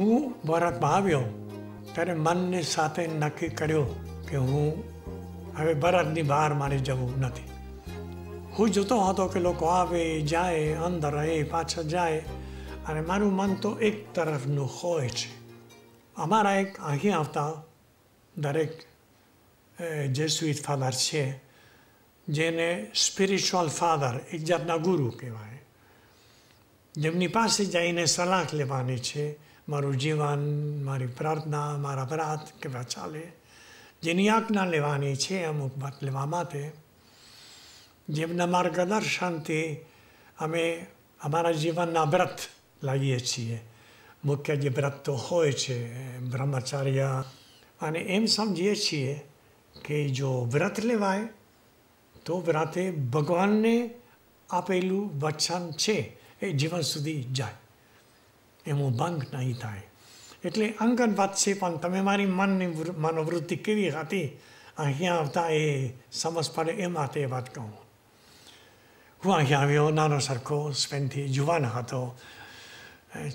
હું ભારતમાં આવ્યો ત્યારે મનની સાથે નક્કી કર્યો કે હું હવે ભારતની બહાર મારે જવું નથી હું જોતો હતો કે લોકો આવે જાય અંદર એ પાછળ જાય અને મારું મન તો એક તરફનું હોય છે અમારા એક અહીં આવતા દરેક જેસ્યુઇટ ફાધર છે જેને સ્પિરિચ્યુઅલ ફાધર એક જાતના ગુરુ કહેવાય જેમની પાસે જઈને સલાહ લેવાની છે મારું જીવન મારી પ્રાર્થના મારા અપરાધ કેવા ચાલે જેની આજ્ઞા લેવાની છે અમુક વાત લેવા માટે જેમના માર્ગદર્શનથી અમે અમારા જીવનના વ્રત લાગીએ છીએ મુખ્ય જે વ્રત તો હોય છે બ્રહ્મચાર્ય અને એમ સમજીએ છીએ કે જો વ્રત લેવાય તો વ્રતે ભગવાનને આપેલું વચન છે એ જીવન સુધી જાય એમાં ભંગ નહીં થાય એટલે અંગત વાત છે પણ તમે મારી મનની મનોવૃત્તિ કેવી હતી અહીંયા આવતા એ સમજ પડે એ માટે વાત કહું હું અહીંયા આવ્યો નાનો સરખો સ્પેનથી જુવાન હતો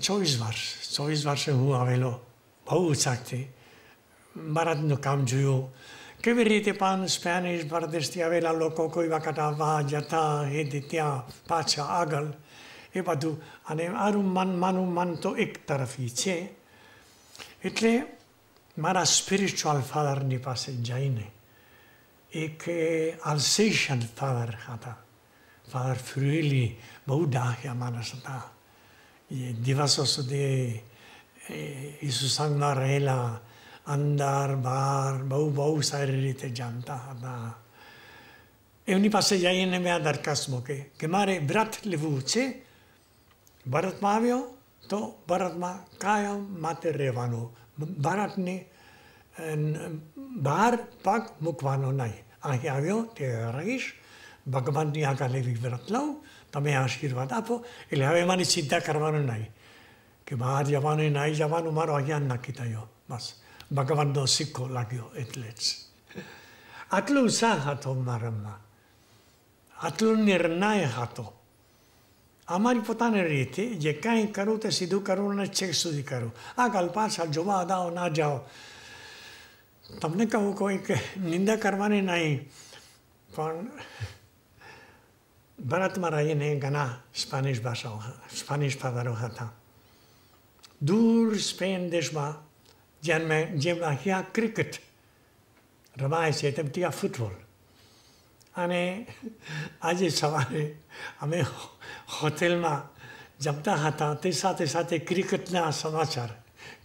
ચોવીસ વર્ષ ચોવીસ વર્ષે હું આવેલો બહુ ઉત્સાહથી ભારતનું કામ જોયું કેવી રીતે પણ સ્પેનિશ પરદેશથી આવેલા લોકો કોઈ વખત આવવા જતા એ ત્યાં પાછા આગળ એ બધું અને મારું મન માનું મન તો એક તરફી છે એટલે મારા સ્પિરિચ્યુઅલ ફાધરની પાસે જઈને એક અલ્સેશન ફાધર હતા ફાધર ફ્રુએલી બહુ ડાહ્યા માણસ હતા એ દિવસો સુધી એ સુસંગમાં રહેલા અંદર બહાર બહુ બહુ સારી રીતે જાણતા હતા એમની પાસે જઈને મેં આ દરખાસ્ત મૂકી કે મારે વ્રત લેવું છે ભરતમાં આવ્યો તો ભારતમાં કાયમ માટે રહેવાનું ભારતને બહાર પાક મૂકવાનો નહીં અહીં આવ્યો તે રહીશ ભગવાનની આગળ એવી વ્રત લઉં તમે આશીર્વાદ આપો એટલે હવે મારી સિદ્ધા કરવાનું નહીં કે બહાર જવાનું નહીં જવાનું મારો અહીંયા નક્કી થયો બસ ભગવાનનો સિક્કો લાગ્યો એટલે જ આટલો ઉત્સાહ હતો મારામાં આટલો નિર્ણય હતો Amari પોતાને રીતે જે કાંઈ કરું તે સીધું કરું અને છેક સુધી કરું આ કાલ પાછળ જોવા અદાઓ ના જાઓ તમને કહું કોઈક નિંદા કરવાની નહીં પણ ભરત મહારાજને ઘણા સ્પેનિશ ભાષાઓ સ્પેનિશ ફાધરો હતા દૂર સ્પેન દેશમાં જેમ જેમના અહીંયા ક્રિકેટ રમાય છે તેમ ત્યાં ફૂટબોલ અને આજે સવારે અમે હોટેલમાં જમતા હતા તે સાથે સાથે ક્રિકેટના સમાચાર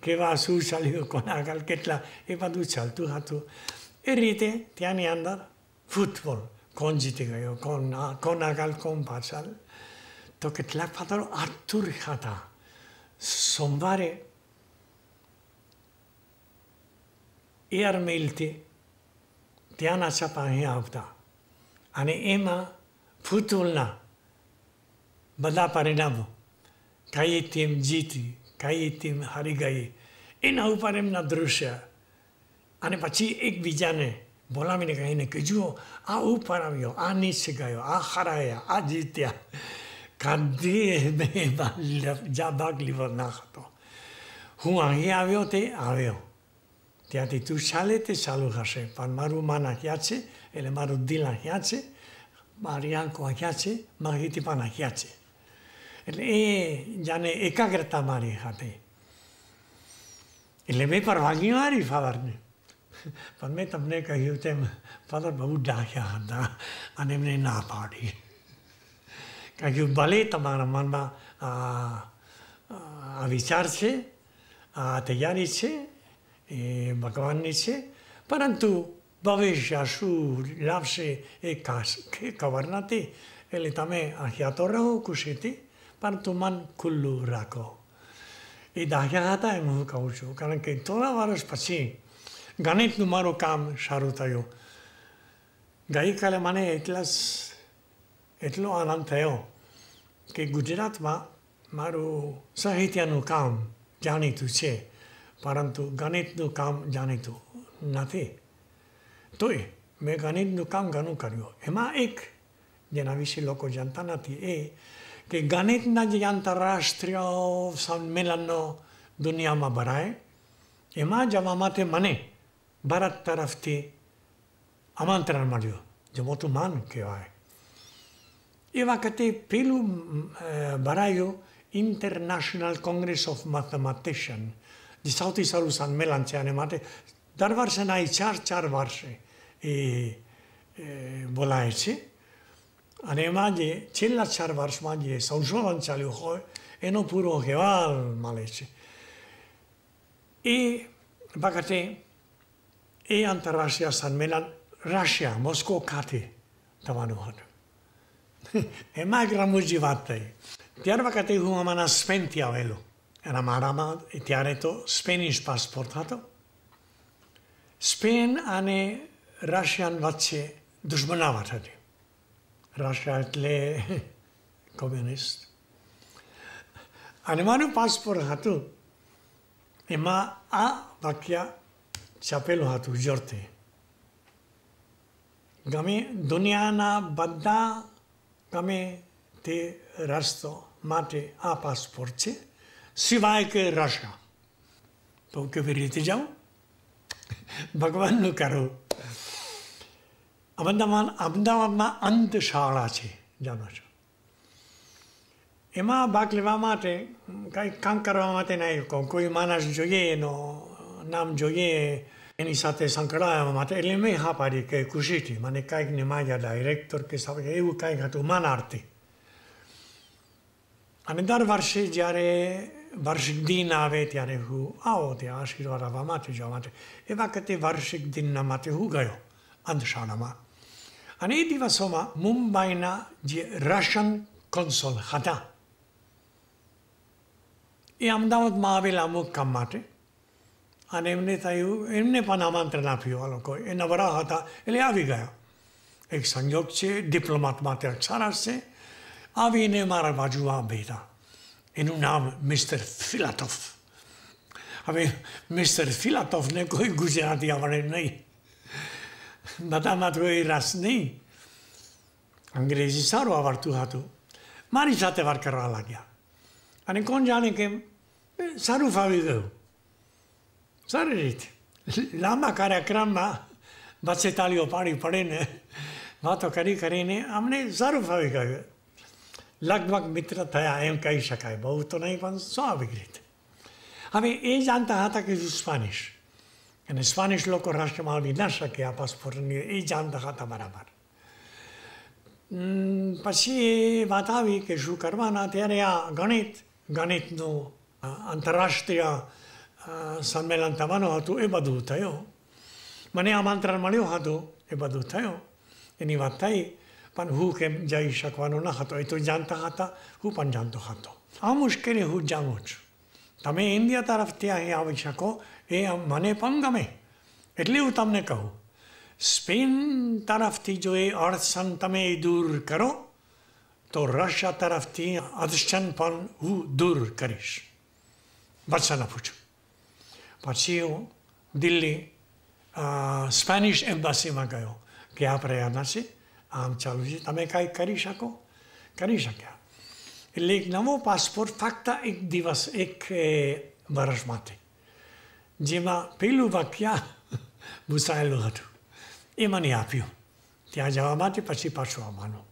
કેવા શું ચાલ્યું કોના આગળ કેટલા એ બધું ચાલતું હતું એ રીતે ત્યાંની અંદર ફૂટબોલ કોણ જીતી ગયો કોણ ના કોણ આગળ કોણ પાછળ તો કેટલાક પાત્રો આતુર હતા સોમવારે એરમેલથી ત્યાંના છપ અહીંયા આવતા અને એમાં ફૂતુલના બધા પરિણામો કઈ તેમ જીતી કઈ તેમ હારી ગઈ એના ઉપર એમના દૃશ્ય અને પછી એકબીજાને બોલાવીને કહીને કે જુઓ આ ઉપર આવ્યો આ નીચે ગયો આ હરાયા આ જીત્યા કાંધી મેં જા ભાગ લીવો ના હતો હું અહીં આવ્યો તે આવ્યો ત્યાંથી તું ચાલે તે ચાલુ હશે પણ મારું માના ક્યાં છે ele Marodin Ahiatse, Marian Koahiatse, Margiti Panahiatse. એટલે એ જાને એકાગ્રતા મારી હતી એટલે મેં પરવાનગી મારી ફાવરને પણ મેં તમને કહ્યું તેમ ફાધર બહુ ડાહ્યા હતા અને એમને ના પાડી કહ્યું ભલે તમારા મનમાં આ વિચાર છે આ તૈયારી છે એ ભગવાનની છે પરંતુ ભવિષ્યાસુ લાવશે એ ખબર નથી એટલે તમે અહીંયા તો રહો ખુશીથી પણ તું મન ખુલ્લું રાખો એ દાખ્યા હતા એમ હું કહું છું કારણ કે થોડા વર્ષ પછી ગણિતનું મારું કામ સારું થયું ગઈકાલે મને એટલા એટલો આનંદ થયો કે ગુજરાતમાં મારું સાહિત્યનું કામ જાણીતું છે પરંતુ ગણિતનું કામ જાણીતું નથી તોય મેં ગણિતનું કામ ઘણું કર્યું એમાં એક જેના વિશે લોકો જાણતા નથી એ કે ગણિતના જે આંતરરાષ્ટ્રીય સંમેલનો દુનિયામાં ભરાય એમાં જવા માટે મને ભારત તરફથી આમંત્રણ મળ્યું જે મોટું માન કહેવાય એ વખતે પેલું ભરાયું ઇન્ટરનેશનલ કોંગ્રેસ ઓફ મેથમેટિશિયન જે સૌથી સારું સંમેલન છે અને માટે દર વર્ષના એ ચાર ચાર વર્ષે એ બોલાય છે અને એમાં જે છેલ્લા ચાર વર્ષમાં જે સંશોધન ચાલ્યું હોય એનો પૂરો અહેવાલ મળે છે એ વખતે એ આંતરરાષ્ટ્રીય સંમેલન રશિયા મોસ્કો ખાતે થવાનું હતું એમાં એક રમુજી વાત થઈ ત્યાર વખતે હું અમારા સ્પેનથી આવેલો એના મારામાં ત્યારે તો સ્પેનિશ પાસપોર્ટ હતો સ્પેન અને રશિયન વચ્ચે દુશ્મનાવટ હતી રશિયા એટલે કોમ્યુનિસ્ટ અને મારું પાસપોર્ટ હતું એમાં આ વાક્ય છાપેલું હતું જોરથી ગમે દુનિયાના બધા ગમે તે રસ્તો માટે આ પાસપોર્ટ છે સિવાય કે રશિયા તો કેવી રીતે જાઉં ભગવાનનું કરો અમદાવાદ અમદાવાદમાં અંત શાળા છે જાણો છો એમાં ભાગ લેવા માટે કંઈક કામ કરવા માટેના એ કોઈ માણસ જોઈએ એનો નામ જોઈએ એની સાથે સંકળાવા માટે એટલે મેં હા પાડી કે ખુશીથી મને કાંઈક ને માજા ડાયરેક્ટર કે સાથે એવું કાંઈક હતું માનાર્થી અને દર વર્ષે જ્યારે વર્ષદિન આવે ત્યારે હું આવો તે આશીર્વાદ આવવા માટે જવા માટે એ વખતે વાર્ષિક દિનના માટે હું ગયો અંધશાળામાં અને એ દિવસોમાં મુંબઈના જે રશિયન કોન્સોલ હતા એ અમદાવાદમાં આવેલા અમુક કામ માટે અને એમને થયું એમને પણ આમંત્રણ આપ્યું આ લોકો એ નવરા હતા એટલે આવી ગયા એક સંયોગ છે ડિપ્લોમાટમાં તે અક્ષર છે આવીને મારા બાજુમાં બેઠા એનું નામ મિસ્ટર ફિલાટોફ હવે મિસ્ટર ફિલાટોફને કોઈ ગુજરાતી આવડે નહીં બધામાં તો એ રસ નહીં અંગ્રેજી સારું આવડતું હતું મારી સાથે વાત કરવા લાગ્યા અને કોણ જાણે કેમ સારું ફાવી ગયું સારી રીતે લાંબા કાર્યક્રમમાં બસે તાલીઓ પાડી પડીને વાતો કરી કરીને અમને સારું ફાવી ગયું લગભગ મિત્ર થયા એમ કહી શકાય બહુ તો નહીં પણ સ્વાભાવિક રીતે હવે એ જાણતા હતા કે સ્પાનિશ અને સ્પાનિશ લોકો રાષ્ટ્રમાં આવી ન શકે આ પાસપોર્ટની એ જાણતા હતા બરાબર પછી એ વાત આવી કે શું કરવાના ત્યારે આ ગણિત ગણિતનું આંતરરાષ્ટ્રીય સંમેલન થવાનું હતું એ બધું થયું મને આમંત્રણ મળ્યું હતું એ બધું થયું એની વાત થઈ પણ હું કેમ જઈ શકવાનો ન હતો એ તો જાણતા હતા હું પણ જાણતો હતો આ મુશ્કેલી હું જાણું છું તમે ઇન્ડિયા તરફથી અહીં આવી શકો એ મને પણ ગમે એટલે હું તમને કહું સ્પેન તરફથી જો એ અડચણ તમે દૂર કરો તો રશિયા તરફથી અડચણ પણ હું દૂર કરીશ વચન આપું છું પછી હું દિલ્હી સ્પેનિશ એમ્બાસીમાં ગયો કે આ પ્રયાના છે આમ ચાલુ છે તમે કાંઈ કરી શકો કરી શક્યા એટલે એક નવો પાસપોર્ટ ફક્ત એક દિવસ એક વર્ષ જેમાં પેલું વાક્ય ભૂસાયેલું હતું એ મને આપ્યું ત્યાં જવા માટે પછી પાછું આવવાનું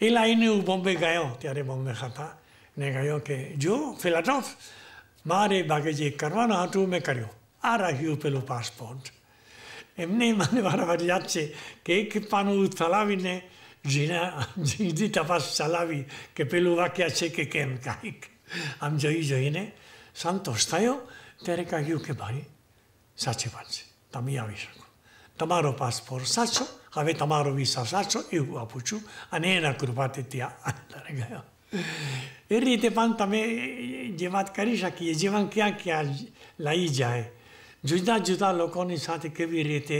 એ લાઈને હું બોમ્બે ગયો ત્યારે બોમ્બે ખાતા ને કહ્યું કે જો ફિલાટોફ મારે બાકી જે કરવાનું હતું મેં કર્યું આ રાખ્યું પેલું પાસપોર્ટ એમને મને વારંવાર યાદ છે કે એક પાનું ચલાવીને ઝીણા ઝીણી તપાસ ચલાવી કે પેલું વાક્ય છે કે કેમ કાંઈક આમ જોઈ જોઈને સંતોષ થયો ત્યારે કહ્યું કે ભાઈ સાચી વાત છે તમે આવી શકો તમારો પાસપોર્ટ સાચો હવે તમારો વિસા સાચો એવું આપું છું અને એના કૃપાથી ત્યાં અંદર ગયો એ રીતે પણ તમે જે વાત કરી શકીએ જેમાં ક્યાં ક્યાં લઈ જાય જુદા જુદા લોકોની સાથે કેવી રીતે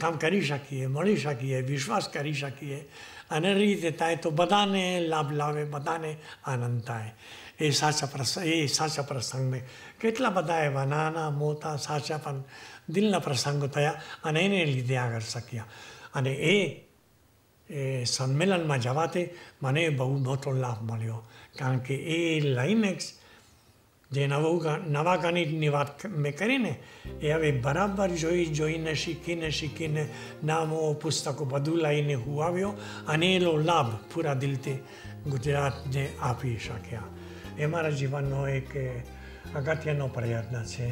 કામ કરી શકીએ મળી શકીએ વિશ્વાસ કરી શકીએ અને રીતે થાય તો બધાને લાભ લાવે બધાને આનંદ થાય એ સાચા પ્રસંગ એ સાચા પ્રસંગને કેટલા બધા એવા નાના મોટા સાચા પણ દિલના પ્રસંગો થયા અને એને લીધે આગળ શક્યા અને એ એ સંમેલનમાં જવાથી મને બહુ મોટો લાભ મળ્યો કારણ કે એ લાઇમેક્સ જે નવું નવા ગણિતની વાત મેં કરીને એ હવે બરાબર જોઈ જોઈને શીખીને શીખીને નામો પુસ્તકો બધું લઈને હું આવ્યો અને એનો લાભ પૂરા દિલથી ગુજરાતને આપી શક્યા એ મારા જીવનનો એક અગત્યનો પ્રયત્ન છે